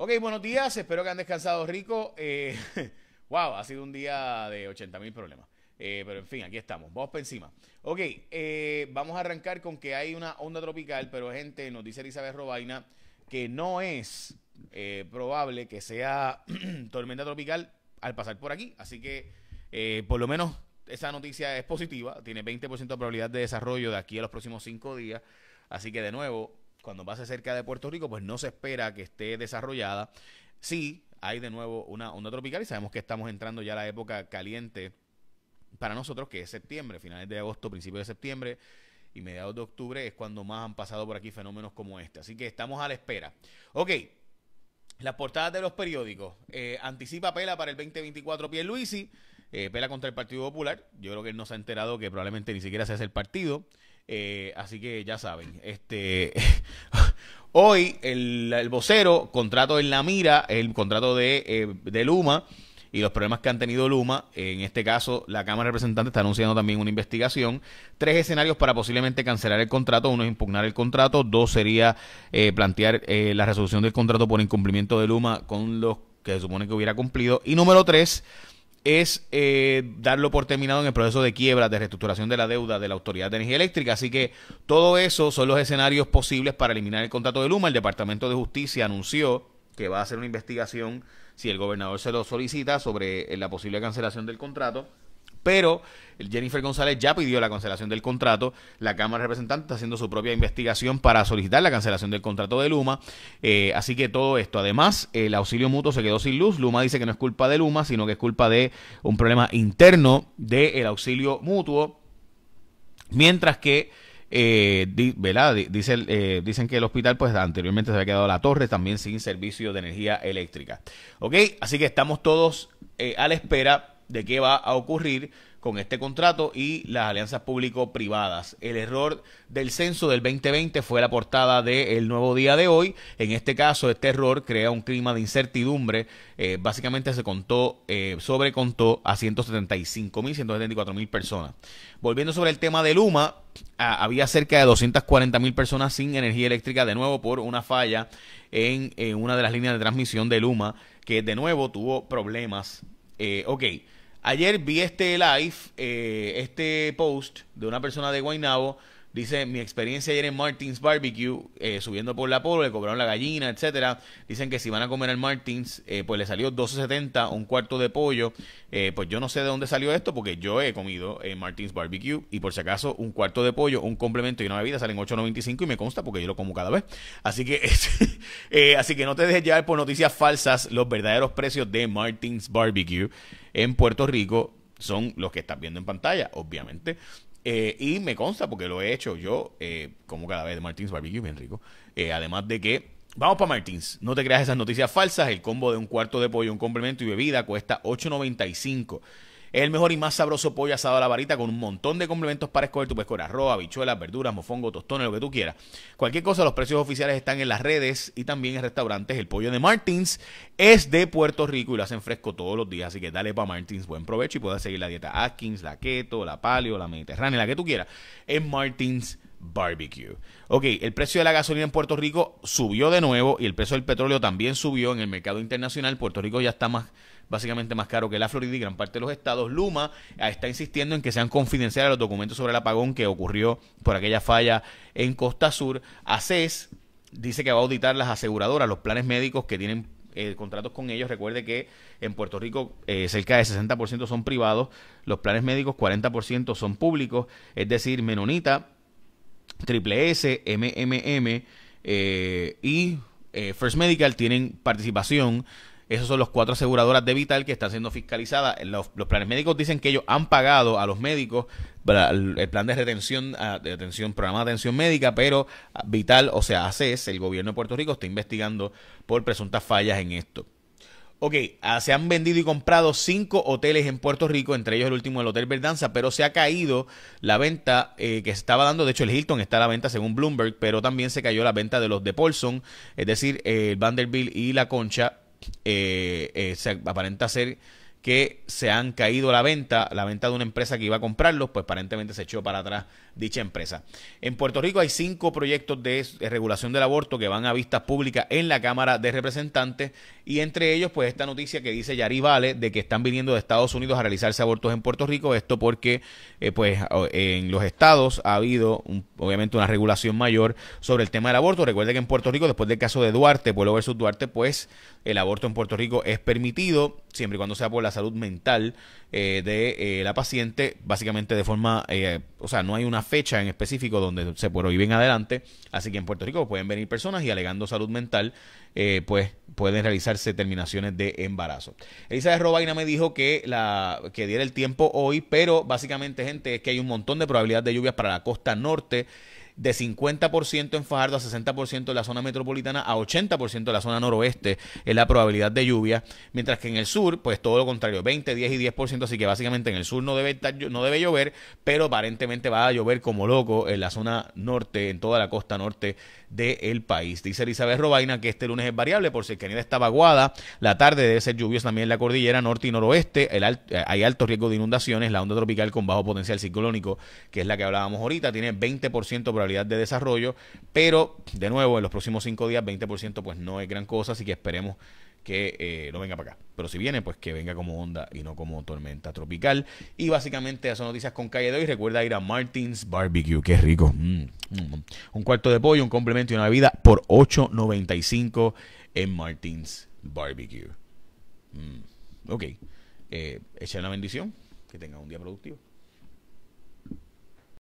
Ok, buenos días. Espero que han descansado rico. Eh, wow, ha sido un día de 80 mil problemas. Eh, pero en fin, aquí estamos. Vamos por encima. Ok, eh, vamos a arrancar con que hay una onda tropical, pero gente, nos dice Elizabeth Robaina que no es eh, probable que sea tormenta tropical al pasar por aquí. Así que, por lo menos, esa noticia es positiva. Tiene 20% de probabilidad de desarrollo de aquí a los próximos 5 días. Así que, de nuevo, cuando pase cerca de Puerto Rico, pues no se espera que esté desarrollada. Sí, hay de nuevo una onda tropical y sabemos que estamos entrando ya a la época caliente para nosotros, que es septiembre, finales de agosto, principios de septiembre y mediados de octubre es cuando más han pasado por aquí fenómenos como este. Así que estamos a la espera. Ok, las portadas de los periódicos. Eh, anticipa Pela para el 2024 Pierluisi. Eh, Pela contra el Partido Popular. Yo creo que él no se ha enterado que probablemente ni siquiera se hace el partido. Eh, así que ya saben, este hoy el, vocero contrato en la mira, el contrato de, eh, de Luma y los problemas que han tenido Luma. En este caso, la Cámara de Representantes está anunciando también una investigación. Tres escenarios para posiblemente cancelar el contrato. Uno es impugnar el contrato. Dos sería eh, plantear la resolución del contrato por incumplimiento de Luma con los que se supone que hubiera cumplido. Y número tres es eh, darlo por terminado en el proceso de quiebra, de reestructuración de la deuda de la Autoridad de Energía Eléctrica. Así que todo eso son los escenarios posibles para eliminar el contrato de Luma. El Departamento de Justicia anunció que va a hacer una investigación, si el gobernador se lo solicita, sobre eh, la posible cancelación del contrato. Pero Jennifer González ya pidió la cancelación del contrato. La Cámara de Representantes está haciendo su propia investigación para solicitar la cancelación del contrato de Luma. Eh, así que todo esto. Además, el auxilio mutuo se quedó sin luz. Luma dice que no es culpa de Luma, sino que es culpa de un problema interno del auxilio mutuo. Mientras que... Eh, dice, eh, dicen que el hospital, pues anteriormente se había quedado la torre también sin servicio de energía eléctrica. Ok, así que estamos todos a la espera de qué va a ocurrir con este contrato y las alianzas público-privadas. El error del censo del 2020 fue la portada del el nuevo día de hoy. En este caso, este error crea un clima de incertidumbre. Eh, básicamente se contó, eh, sobrecontó a 175.174.000 personas. Volviendo sobre el tema de Luma, había cerca de 240.000 personas sin energía eléctrica de nuevo por una falla en, una de las líneas de transmisión de Luma, que de nuevo tuvo problemas. Eh, ok. Ayer vi este live, eh, este post de una persona de Guaynabo Dice, mi experiencia ayer en Martins Barbecue, eh, subiendo por la polo, le cobraron la gallina, etcétera. Dicen que si van a comer al Martins, eh, pues le salió 12.70, un cuarto de pollo. Eh, pues yo no sé de dónde salió esto, porque yo he comido en Martins Barbecue y por si acaso un cuarto de pollo, un complemento y una bebida salen 8.95 y me consta porque yo lo como cada vez. Así que, así que no te dejes llevar por noticias falsas. Los verdaderos precios de Martins Barbecue en Puerto Rico son los que estás viendo en pantalla, obviamente. Eh, y me consta porque lo he hecho yo, eh, como cada vez de Martins Barbecue, bien rico. Eh, además de que, vamos para Martins, no te creas esas noticias falsas, el combo de un cuarto de pollo, un complemento y bebida cuesta 8.95. Es el mejor y más sabroso pollo asado a la varita con un montón de complementos para escoger. Tu puedes arroz, habichuelas, verduras, mofongo, tostones, lo que tú quieras. Cualquier cosa, los precios oficiales están en las redes y también en restaurantes. El pollo de Martins es de Puerto Rico y lo hacen fresco todos los días. Así que dale para Martins buen provecho y puedes seguir la dieta Atkins, la keto, la paleo, la mediterránea, la que tú quieras en Martins.com. Barbecue. Ok, el precio de la gasolina en Puerto Rico subió de nuevo y el precio del petróleo también subió en el mercado internacional. Puerto Rico ya está más básicamente más caro que la Florida y gran parte de los estados. Luma ah, está insistiendo en que sean confidenciales los documentos sobre el apagón que ocurrió por aquella falla en Costa Sur. ACES dice que va a auditar las aseguradoras, los planes médicos que tienen eh, contratos con ellos. Recuerde que en Puerto Rico eh, cerca de 60% son privados, los planes médicos 40% son públicos, es decir, Menonita Triple S, MMM y eh, First Medical tienen participación. Esos son los cuatro aseguradoras de Vital que están siendo fiscalizadas. Los, planes médicos dicen que ellos han pagado a los médicos el, plan de retención, ah, de atención, programa de atención médica, pero ah, Vital, o sea, ACES, el gobierno de Puerto Rico, está investigando por presuntas fallas en esto. Ok, ah, se han vendido y comprado cinco hoteles en Puerto Rico, entre ellos el último, el Hotel Verdanza, pero se ha caído la venta eh, que se estaba dando. De hecho, el Hilton está a la venta según Bloomberg, pero también se cayó la venta de los de Paulson, es decir, eh, el Vanderbilt y la Concha. Eh, se aparenta ser que se han caído la venta, la venta de una empresa que iba a comprarlos, pues aparentemente se echó para atrás dicha empresa. En Puerto Rico hay cinco proyectos de regulación del aborto que van a vistas públicas en la Cámara de Representantes y entre ellos pues esta noticia que dice Yari Vale de que están viniendo de Estados Unidos a realizarse abortos en Puerto Rico, esto porque eh, pues en los estados ha habido obviamente una regulación mayor sobre el tema del aborto. Recuerde que en Puerto Rico después del caso de Duarte, Pueblo versus Duarte, pues el aborto en Puerto Rico es permitido siempre y cuando sea por la la salud mental eh, de eh, la paciente, básicamente de forma, eh, o sea, no hay una fecha en específico donde se prohíben adelante, así que en Puerto Rico pueden venir personas y alegando salud mental, pues pueden realizarse terminaciones de embarazo. de Robaina me dijo que, la, que diera el tiempo hoy, pero básicamente, gente, es que hay un montón de probabilidades de lluvias para la costa norte de 50% en Fajardo a 60% en la zona metropolitana a 80% en la zona noroeste es la probabilidad de lluvia, mientras que en el sur, pues todo lo contrario, 20, 10 y 10%, así que básicamente en el sur no debe, no debe llover, pero aparentemente va a llover como loco en la zona norte, en toda la costa norte del país. Dice Elizabeth Robaina que este lunes es variable por si el está vaguada, la tarde debe ser lluvios también en la cordillera norte y noroeste, el eh, hay alto riesgo de inundaciones, la onda tropical con bajo potencial ciclónico, que es la que hablábamos ahorita, tiene 20% probabilidad de desarrollo, pero de nuevo, en los próximos cinco días, 20% pues no es gran cosa, así que esperemos que eh, no venga para acá. Pero si viene, pues que venga como onda y no como tormenta tropical. Y básicamente eso noticias con calle de hoy. Recuerda ir a Martins Barbecue, que rico. Mm, mm. Un cuarto de pollo, un complemento y una bebida por 8.95 en Martins Barbecue. Mm, ok. Eh, echa una bendición. Que tenga un día productivo.